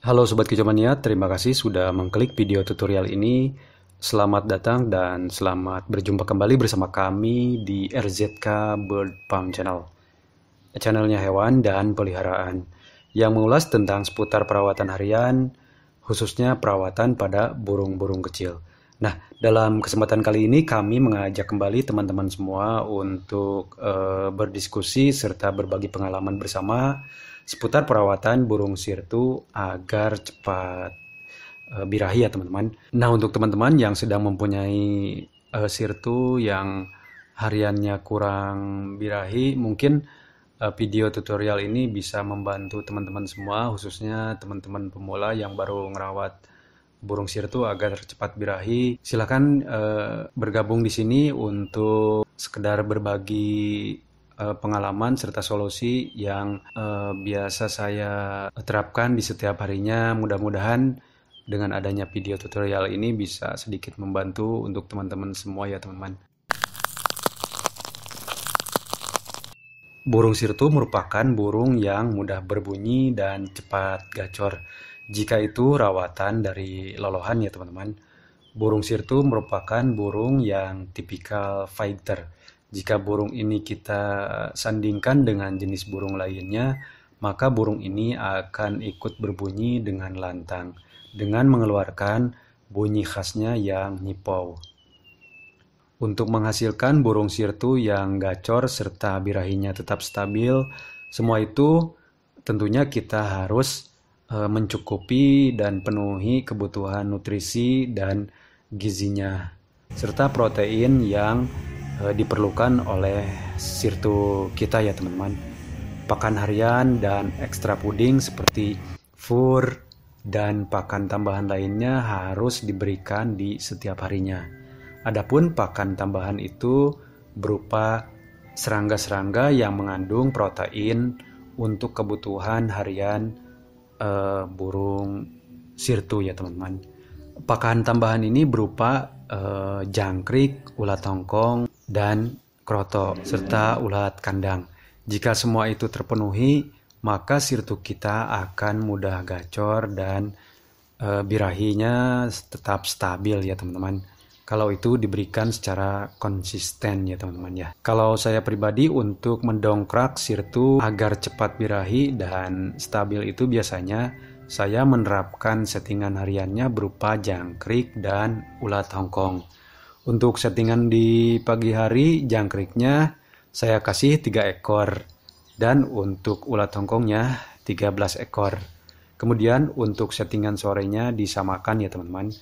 Halo Sobat Kicomania, terima kasih sudah mengklik video tutorial ini. Selamat datang dan selamat berjumpa kembali bersama kami di RZK Bird Farm Channel. Channelnya hewan dan peliharaan yang mengulas tentang seputar perawatan harian, khususnya perawatan pada burung-burung kecil. Nah, dalam kesempatan kali ini kami mengajak kembali teman-teman semua untuk uh, berdiskusi serta berbagi pengalaman bersama seputar perawatan burung sirtu agar cepat e, birahi ya teman-teman. Nah untuk teman-teman yang sedang mempunyai e, sirtu yang hariannya kurang birahi mungkin e, video tutorial ini bisa membantu teman-teman semua khususnya teman-teman pemula yang baru ngerawat burung sirtu agar cepat birahi. Silahkan e, bergabung di sini untuk sekedar berbagi Eh, pengalaman serta solusi yang eh, biasa saya terapkan di setiap harinya. Mudah-mudahan dengan adanya video tutorial ini bisa sedikit membantu untuk teman-teman semua ya teman-teman. Burung sirtu merupakan burung yang mudah berbunyi dan cepat gacor. Jika itu rawatan dari lolohan ya teman-teman. Burung sirtu merupakan burung yang tipikal fighter jika burung ini kita sandingkan dengan jenis burung lainnya, maka burung ini akan ikut berbunyi dengan lantang, dengan mengeluarkan bunyi khasnya yang nyipau. Untuk menghasilkan burung sirtu yang gacor serta birahinya tetap stabil, semua itu tentunya kita harus e, mencukupi dan penuhi kebutuhan nutrisi dan gizinya serta protein yang Eh, diperlukan oleh sirtu kita ya teman-teman. Pakan harian dan ekstra puding seperti fur dan pakan tambahan lainnya harus diberikan di setiap harinya. Adapun pakan tambahan itu berupa serangga-serangga yang mengandung protein untuk kebutuhan harian uh, burung sirtu ya teman-teman. Pakan tambahan ini berupa uh, jangkrik, ulat tongkong, dan kroto, serta ulat kandang. Jika semua itu terpenuhi, maka sirtu kita akan mudah gacor dan e, birahinya tetap stabil ya teman-teman. Kalau itu diberikan secara konsisten ya teman-teman ya. Kalau saya pribadi untuk mendongkrak sirtu agar cepat birahi dan stabil itu biasanya saya menerapkan settingan hariannya berupa jangkrik dan ulat hongkong. Untuk settingan di pagi hari jangkriknya saya kasih 3 ekor dan untuk ulat hongkongnya 13 ekor. Kemudian untuk settingan sorenya disamakan ya teman-teman.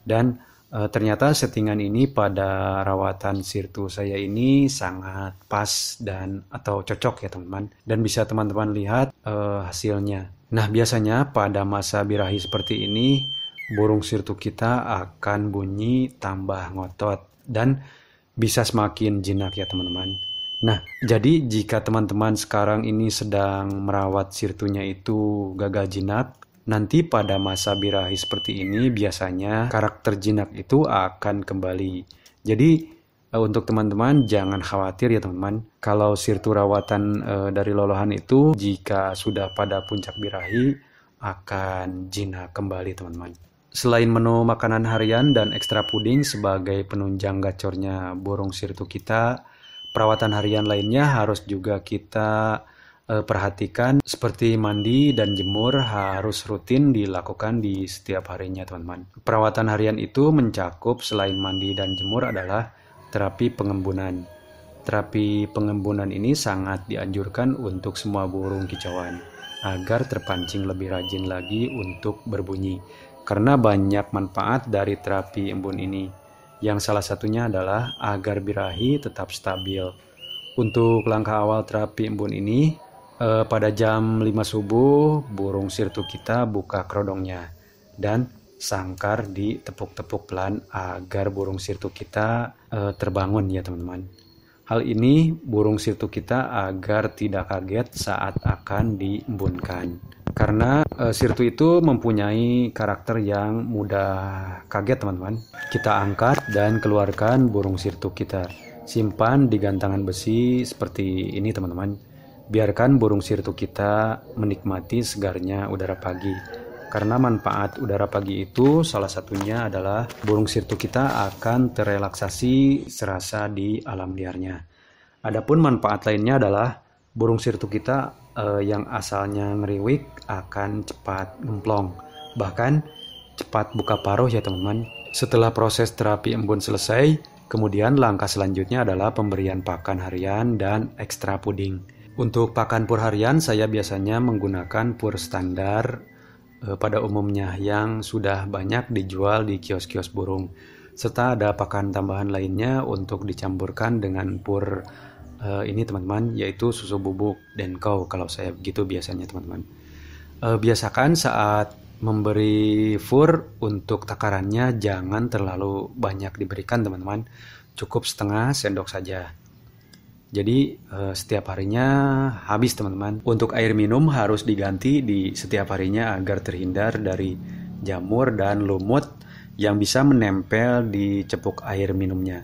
Dan e, ternyata settingan ini pada rawatan sirtu saya ini sangat pas dan atau cocok ya teman-teman. Dan bisa teman-teman lihat e, hasilnya. Nah biasanya pada masa birahi seperti ini burung sirtu kita akan bunyi tambah ngotot dan bisa semakin jinak ya teman-teman. Nah, jadi jika teman-teman sekarang ini sedang merawat sirtunya itu gagal jinak, nanti pada masa birahi seperti ini biasanya karakter jinak itu akan kembali. Jadi eh, untuk teman-teman jangan khawatir ya teman-teman. Kalau sirtu rawatan e, dari lolohan itu jika sudah pada puncak birahi akan jinak kembali teman-teman. Selain menu makanan harian dan ekstra puding sebagai penunjang gacornya borong sirtu kita, perawatan harian lainnya harus juga kita e, perhatikan seperti mandi dan jemur harus rutin dilakukan di setiap harinya teman-teman. Perawatan harian itu mencakup selain mandi dan jemur adalah terapi pengembunan. Terapi pengembunan ini sangat dianjurkan untuk semua burung kicauan agar terpancing lebih rajin lagi untuk berbunyi karena banyak manfaat dari terapi embun ini. Yang salah satunya adalah agar birahi tetap stabil. Untuk langkah awal terapi embun ini, eh, pada jam 5 subuh burung sirtu kita buka kerodongnya dan sangkar ditepuk-tepuk pelan agar burung sirtu kita eh, terbangun ya teman-teman. Hal ini burung sirtu kita agar tidak kaget saat akan diembunkan karena uh, Sirtu itu mempunyai karakter yang mudah kaget teman-teman. Kita angkat dan keluarkan burung Sirtu kita. Simpan di gantangan besi seperti ini teman-teman. Biarkan burung Sirtu kita menikmati segarnya udara pagi. Karena manfaat udara pagi itu salah satunya adalah burung Sirtu kita akan terelaksasi serasa di alam liarnya. Adapun manfaat lainnya adalah burung Sirtu kita eh, yang asalnya ngeriwik akan cepat ngemplong, bahkan cepat buka paruh ya teman-teman. Setelah proses terapi embun selesai, kemudian langkah selanjutnya adalah pemberian pakan harian dan ekstra puding. Untuk pakan pur harian saya biasanya menggunakan pur standar eh, pada umumnya yang sudah banyak dijual di kios-kios burung serta ada pakan tambahan lainnya untuk dicampurkan dengan pur Eh, ini teman-teman yaitu susu bubuk dan kau kalau saya begitu biasanya teman-teman uh, biasakan saat memberi fur untuk takarannya jangan terlalu banyak diberikan teman-teman cukup setengah sendok saja jadi eh, setiap harinya habis teman-teman untuk air minum harus diganti di setiap harinya agar terhindar dari jamur dan lumut yang bisa menempel di cepuk air minumnya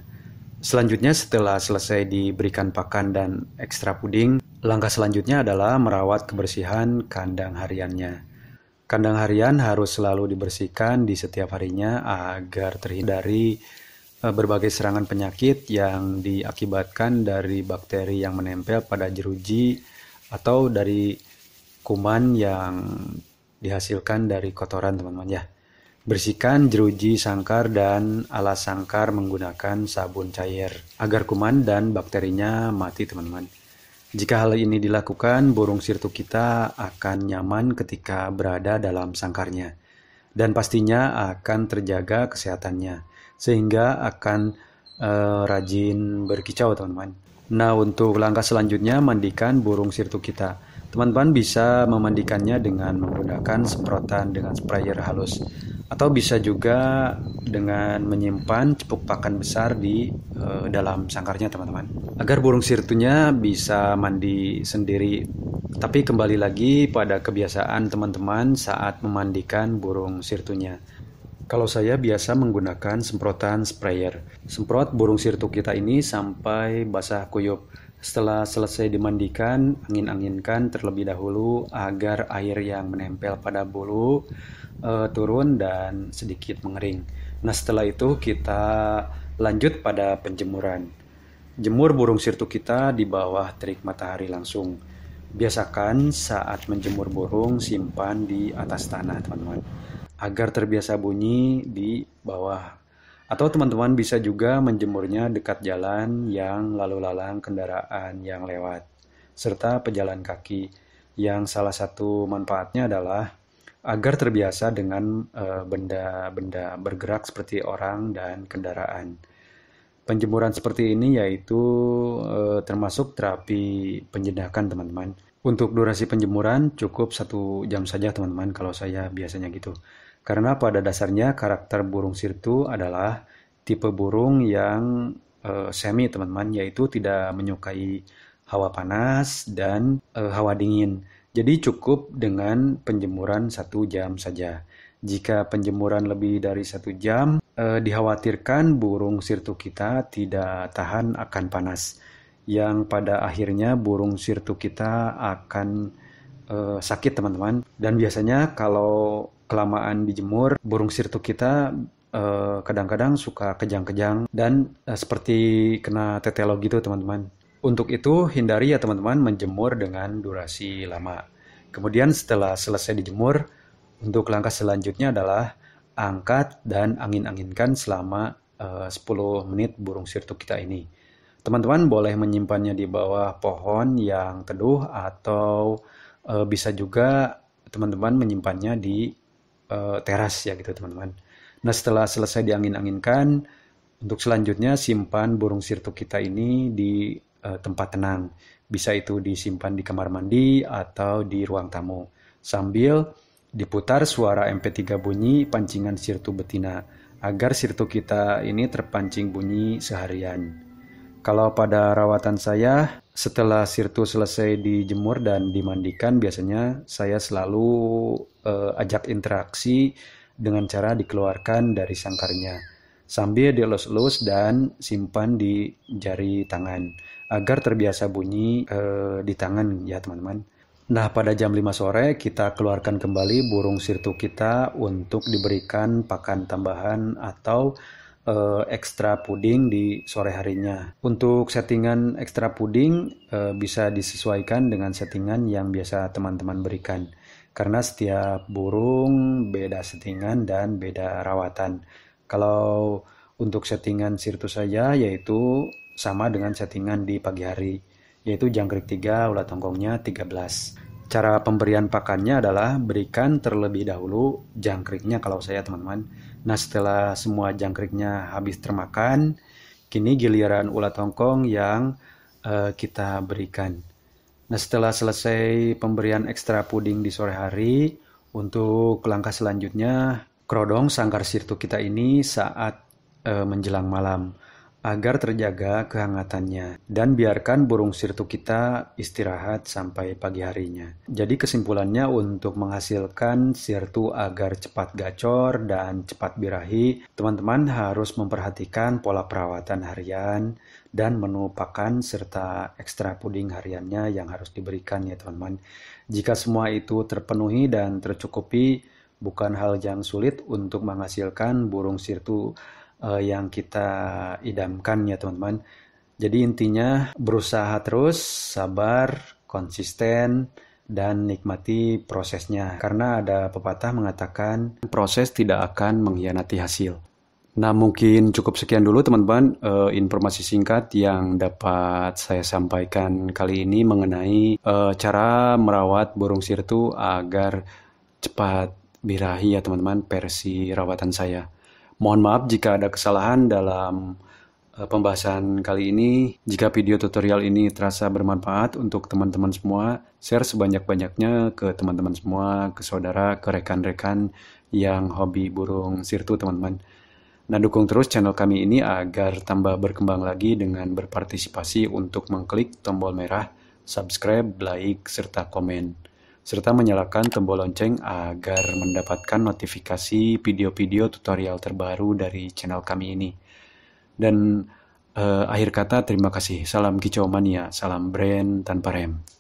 Selanjutnya setelah selesai diberikan pakan dan ekstra puding, langkah selanjutnya adalah merawat kebersihan kandang hariannya. Kandang harian harus selalu dibersihkan di setiap harinya agar terhindari e, berbagai serangan penyakit yang diakibatkan dari bakteri yang menempel pada jeruji atau dari kuman yang dihasilkan dari kotoran teman-teman ya. Bersihkan jeruji sangkar dan alas sangkar menggunakan sabun cair agar kuman dan bakterinya mati teman-teman. Jika hal ini dilakukan, burung sirtu kita akan nyaman ketika berada dalam sangkarnya dan pastinya akan terjaga kesehatannya sehingga akan e, rajin berkicau teman-teman. Nah, untuk langkah selanjutnya mandikan burung sirtu kita. Teman-teman bisa memandikannya dengan menggunakan semprotan dengan sprayer halus atau bisa juga dengan menyimpan cepuk pakan besar di e, dalam sangkarnya teman-teman agar burung sirtunya bisa mandi sendiri tapi kembali lagi pada kebiasaan teman-teman saat memandikan burung sirtunya kalau saya biasa menggunakan semprotan sprayer semprot burung sirtu kita ini sampai basah kuyup setelah selesai dimandikan, angin-anginkan terlebih dahulu agar air yang menempel pada bulu e, turun dan sedikit mengering. Nah, setelah itu kita lanjut pada penjemuran. Jemur burung sirtu kita di bawah terik matahari langsung. Biasakan saat menjemur burung simpan di atas tanah, teman-teman. Agar terbiasa bunyi di bawah atau teman-teman bisa juga menjemurnya dekat jalan yang lalu lalang kendaraan yang lewat, serta pejalan kaki yang salah satu manfaatnya adalah agar terbiasa dengan eh, benda-benda bergerak seperti orang dan kendaraan. Penjemuran seperti ini yaitu eh, termasuk terapi penjenakan teman-teman. Untuk durasi penjemuran cukup satu jam saja teman-teman kalau saya biasanya gitu. Karena pada dasarnya karakter burung sirtu adalah tipe burung yang e, semi teman-teman, yaitu tidak menyukai hawa panas dan e, hawa dingin. Jadi cukup dengan penjemuran satu jam saja. Jika penjemuran lebih dari satu jam, e, dikhawatirkan burung sirtu kita tidak tahan akan panas, yang pada akhirnya burung sirtu kita akan e, sakit teman-teman. Dan biasanya kalau kelamaan dijemur, burung sirtu kita eh, kadang-kadang uh, suka kejang-kejang dan uh, seperti kena tetelo gitu teman-teman. Untuk itu hindari ya teman-teman menjemur dengan durasi lama. Kemudian setelah selesai dijemur, untuk langkah selanjutnya adalah angkat dan angin-anginkan selama eh, uh, 10 menit burung sirtu kita ini. Teman-teman boleh menyimpannya di bawah pohon yang teduh atau uh, bisa juga teman-teman menyimpannya di uh, teras ya gitu teman-teman. Nah setelah selesai diangin-anginkan, untuk selanjutnya simpan burung sirtuk kita ini di uh, tempat tenang. Bisa itu disimpan di kamar mandi atau di ruang tamu. Sambil diputar suara MP3 bunyi pancingan sirtu betina agar sirtu kita ini terpancing bunyi seharian. Kalau pada rawatan saya, setelah sirtu selesai dijemur dan dimandikan, biasanya saya selalu uh, ajak interaksi dengan cara dikeluarkan dari sangkarnya sambil dielus-elus dan simpan di jari tangan agar terbiasa bunyi uh, di tangan ya teman-teman. Nah, pada jam 5 sore kita keluarkan kembali burung sirtu kita untuk diberikan pakan tambahan atau uh, ekstra puding di sore harinya. Untuk settingan ekstra puding uh, bisa disesuaikan dengan settingan yang biasa teman-teman berikan karena setiap burung beda settingan dan beda rawatan. Kalau untuk settingan sirtu saja yaitu sama dengan settingan di pagi hari, yaitu jangkrik 3, ulat tongkongnya 13. Cara pemberian pakannya adalah berikan terlebih dahulu jangkriknya kalau saya teman-teman. Nah setelah semua jangkriknya habis termakan, kini giliran ulat tongkong yang uh, kita berikan. Nah setelah selesai pemberian ekstra puding di sore hari, untuk langkah selanjutnya, krodong sangkar sirtu kita ini saat e, menjelang malam agar terjaga kehangatannya dan biarkan burung sirtu kita istirahat sampai pagi harinya. Jadi kesimpulannya untuk menghasilkan sirtu agar cepat gacor dan cepat birahi, teman-teman harus memperhatikan pola perawatan harian dan menu pakan serta ekstra puding hariannya yang harus diberikan ya teman-teman. Jika semua itu terpenuhi dan tercukupi, bukan hal yang sulit untuk menghasilkan burung sirtu uh, yang kita idamkan ya teman-teman. Jadi intinya berusaha terus, sabar, konsisten, dan nikmati prosesnya. Karena ada pepatah mengatakan proses tidak akan mengkhianati hasil. Nah mungkin cukup sekian dulu teman-teman uh, informasi singkat yang dapat saya sampaikan kali ini mengenai uh, cara merawat burung sirtu agar cepat birahi ya teman-teman versi rawatan saya. Mohon maaf jika ada kesalahan dalam eh, pembahasan kali ini. Jika video tutorial ini terasa bermanfaat untuk teman-teman semua, share sebanyak-banyaknya ke teman-teman semua, ke saudara, ke rekan-rekan yang hobi burung sirtu, teman-teman. Nah, dukung terus channel kami ini agar tambah berkembang lagi dengan berpartisipasi untuk mengklik tombol merah, subscribe, like, serta komen serta menyalakan tombol lonceng agar mendapatkan notifikasi video-video tutorial terbaru dari channel kami ini. Dan eh, akhir kata terima kasih. Salam kicau mania, salam brand tanpa rem.